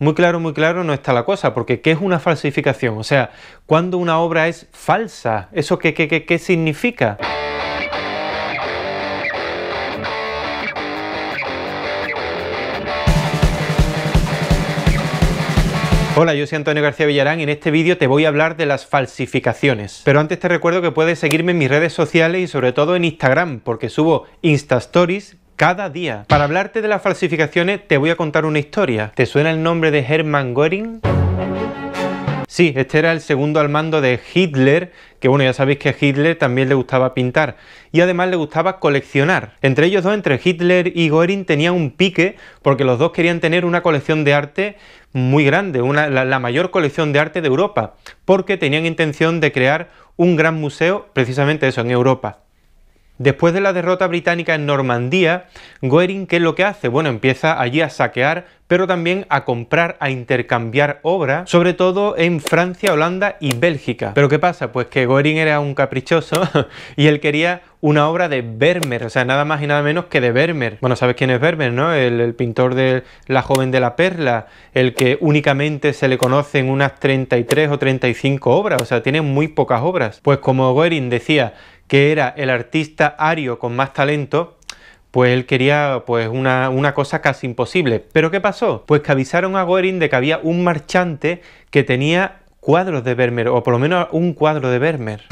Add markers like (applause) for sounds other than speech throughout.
muy claro, muy claro no está la cosa, porque ¿qué es una falsificación? O sea, ¿cuándo una obra es falsa? ¿Eso qué, qué, significa? Hola, yo soy Antonio García Villarán y en este vídeo te voy a hablar de las falsificaciones. Pero antes te recuerdo que puedes seguirme en mis redes sociales y sobre todo en Instagram, porque subo Insta Stories cada día. Para hablarte de las falsificaciones te voy a contar una historia. ¿Te suena el nombre de Hermann Göring? Sí, este era el segundo al mando de Hitler, que bueno, ya sabéis que a Hitler también le gustaba pintar y además le gustaba coleccionar. Entre ellos dos, entre Hitler y Göring, tenía un pique porque los dos querían tener una colección de arte muy grande, la mayor colección de arte de Europa, porque tenían intención de crear un gran museo precisamente eso, en Europa. Después de la derrota británica en Normandía, Goering, ¿qué es lo que hace? Bueno, empieza allí a saquear, pero también a comprar, a intercambiar obra, sobre todo en Francia, Holanda y Bélgica. ¿Pero qué pasa? Pues que Goering era un caprichoso (laughs) y él quería una obra de Vermeer, o sea, nada más y nada menos que de Vermeer. Bueno, ¿sabes quién es Vermeer, no? El, el pintor de La joven de la perla, el que únicamente se le conocen unas 33 o 35 obras, o sea, tiene muy pocas obras. Pues como Goering decía que era el artista ario con más talento, pues él quería pues una, cosa casi imposible. ¿Pero qué pasó? Pues que avisaron a Goering de que había un marchante que tenía cuadros de Vermeer, o por lo menos un cuadro de Vermeer.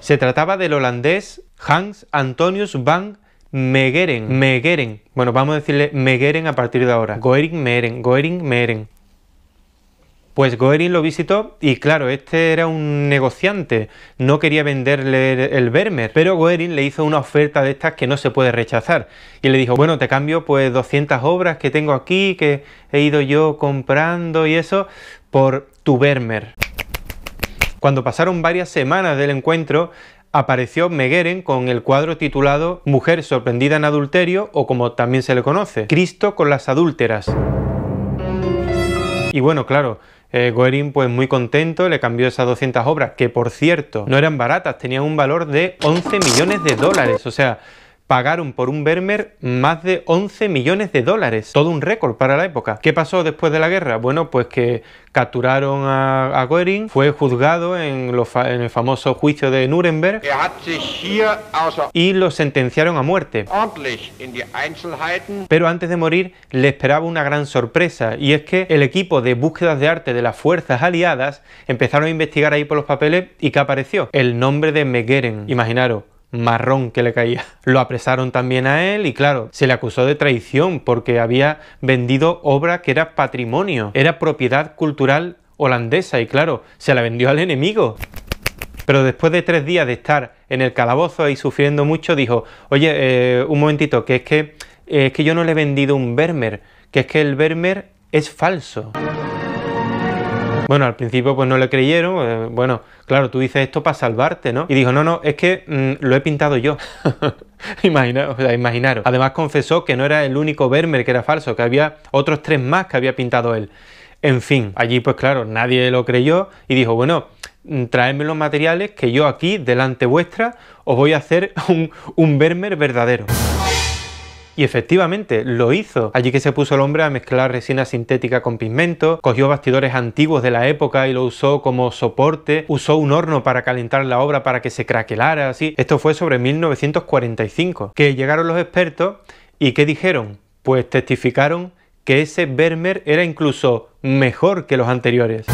Se trataba del holandés Hans Antonius van Megeren. Megeren. Bueno, vamos a decirle Megeren a partir de ahora. Goering meren Goering Meeren. Pues Goering lo visitó y claro, este era un negociante, no quería venderle el Vermeer, pero Goering le hizo una oferta de estas que no se puede rechazar y le dijo, bueno, te cambio pues 200 obras que tengo aquí, que he ido yo comprando y eso, por tu Vermeer. Cuando pasaron varias semanas del encuentro, apareció Megueren con el cuadro titulado Mujer sorprendida en adulterio o como también se le conoce, Cristo con las adúlteras. Y bueno, claro, eh, Goering pues muy contento, le cambió esas 200 obras, que por cierto no eran baratas, tenían un valor de 11 millones de dólares, o sea, pagaron por un Vermeer más de 11 millones de dólares, todo un récord para la época. ¿Qué pasó después de la guerra? Bueno, pues que capturaron a, Goering, fue juzgado en, en, el famoso juicio de Nuremberg er y lo sentenciaron a muerte. Pero antes de morir le esperaba una gran sorpresa y es que el equipo de búsquedas de arte de las fuerzas aliadas empezaron a investigar ahí por los papeles y que apareció el nombre de Megeren. Imaginaros, marrón que le caía. Lo apresaron también a él y claro, se le acusó de traición porque había vendido obra que era patrimonio, era propiedad cultural holandesa y claro, se la vendió al enemigo. Pero después de tres días de estar en el calabozo y sufriendo mucho, dijo, oye, eh, un momentito, que es que, eh, es que yo no le he vendido un Vermeer, que es que el Vermeer es falso. Bueno, al principio pues no le creyeron, eh, bueno, claro, tú dices esto para salvarte, ¿no? Y dijo, no, no, es que mm, lo he pintado yo. (laughs) imaginaros, o Además confesó que no era el único Vermeer que era falso, que había otros tres más que había pintado él. En fin, allí pues claro, nadie lo creyó y dijo, bueno, mm, traedme los materiales que yo aquí, delante vuestra, os voy a hacer (laughs) un, un Vermeer verdadero. Y efectivamente lo hizo. Allí que se puso el hombre a mezclar resina sintética con pigmento, cogió bastidores antiguos de la época y lo usó como soporte, usó un horno para calentar la obra para que se craquelara, así. Esto fue sobre 1945, que llegaron los expertos y ¿qué dijeron? Pues testificaron que ese Vermeer era incluso mejor que los anteriores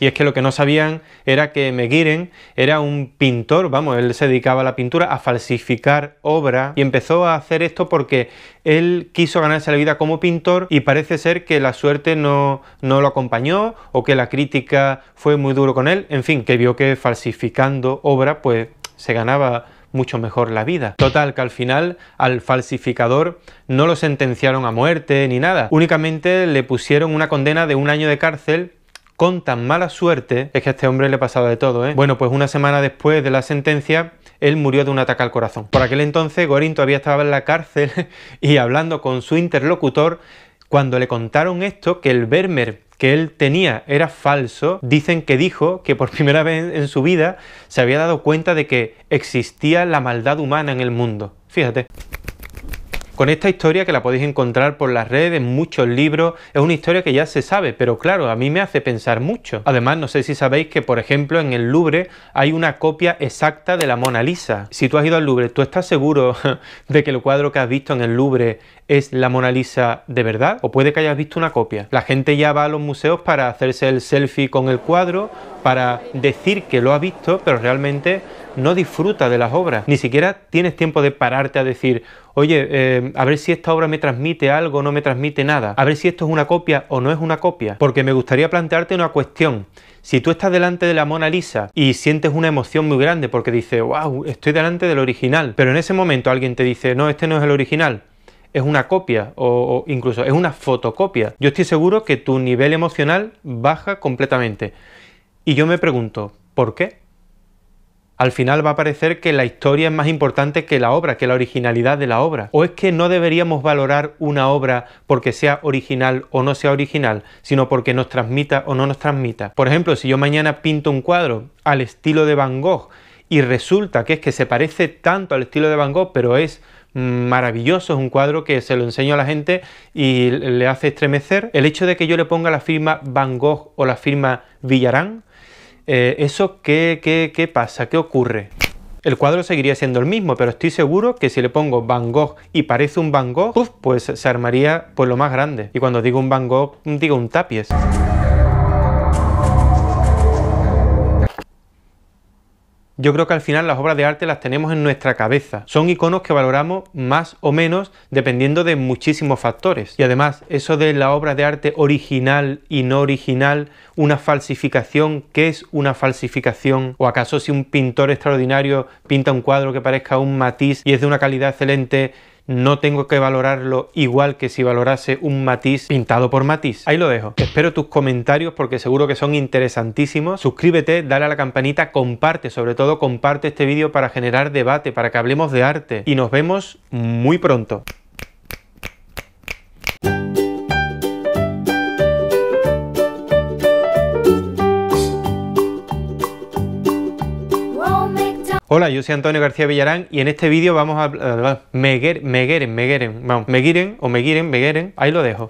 y es que lo que no sabían era que Megiren era un pintor, vamos, él se dedicaba a la pintura, a falsificar obra y empezó a hacer esto porque él quiso ganarse la vida como pintor y parece ser que la suerte no, no lo acompañó o que la crítica fue muy duro con él, en fin, que vio que falsificando obra pues se ganaba mucho mejor la vida. Total, que al final al falsificador no lo sentenciaron a muerte ni nada, únicamente le pusieron una condena de un año de cárcel con tan mala suerte, es que a este hombre le pasaba de todo, ¿eh? Bueno, pues una semana después de la sentencia, él murió de un ataque al corazón. Por aquel entonces, Gorin todavía estaba en la cárcel (laughs) y hablando con su interlocutor, cuando le contaron esto, que el Vermeer que él tenía era falso, dicen que dijo que por (laughs) primera vez en su vida se había dado cuenta de que existía la maldad humana en el mundo. Fíjate con esta historia que la podéis encontrar por las redes, en muchos libros, es una historia que ya se sabe, pero claro, a mí me hace pensar mucho. Además, no sé si sabéis que, por ejemplo, en el Louvre hay una copia exacta de la Mona Lisa. Si tú has ido al Louvre, ¿tú estás seguro (laughs) de que el cuadro que has visto en el Louvre es la Mona Lisa de verdad? ¿O puede que hayas visto una copia? La gente ya va a los museos para hacerse el selfie con el cuadro, para decir que lo ha visto, pero realmente no disfruta de las obras, ni siquiera tienes tiempo de pararte a decir, oye, eh, a ver si esta obra me transmite algo o no me transmite nada, a ver si esto es una copia o no es una copia, porque me gustaría plantearte una cuestión. Si tú estás delante de la Mona Lisa y sientes una emoción muy grande porque dices, wow, estoy delante del original, pero en ese momento alguien te dice, no, este no es el original, es una copia o, incluso es una fotocopia. Yo estoy seguro que tu nivel emocional baja completamente. Y yo me pregunto, ¿por qué? al final va a parecer que la historia es más importante que la obra, que la originalidad de la obra. ¿O es que no deberíamos valorar una obra porque sea original o no sea original, sino porque nos transmita o no nos transmita? Por ejemplo, si yo mañana pinto un cuadro al estilo de Van Gogh y resulta que es que se parece tanto al estilo de Van Gogh, pero es maravilloso, es un cuadro que se lo enseño a la gente y le hace estremecer. El hecho de que yo le ponga la firma Van Gogh o la firma Villarán eh, ¿eso qué, pasa? ¿Qué ocurre? El cuadro seguiría siendo el mismo, pero estoy seguro que si le pongo Van Gogh y parece un Van Gogh, pues se armaría por pues lo más grande. Y cuando digo un Van Gogh, digo un tapies. Yo creo que al final las obras de arte las tenemos en nuestra cabeza. Son iconos que valoramos más o menos dependiendo de muchísimos factores. Y además, eso de la obra de arte original y no original, una falsificación, ¿qué es una falsificación? ¿O acaso si un pintor extraordinario pinta un cuadro que parezca un matiz y es de una calidad excelente, no tengo que valorarlo igual que si valorase un matiz pintado por matiz. Ahí lo dejo. Espero tus comentarios porque seguro que son interesantísimos. Suscríbete, dale a la campanita, comparte, sobre todo comparte este vídeo para generar debate, para que hablemos de arte. Y nos vemos muy pronto. Hola, yo soy Antonio García Villarán y en este vídeo vamos a hablar Megueren, Megueren, Megueren, vamos, Meguiren o Meguiren, Megueren, ahí lo dejo.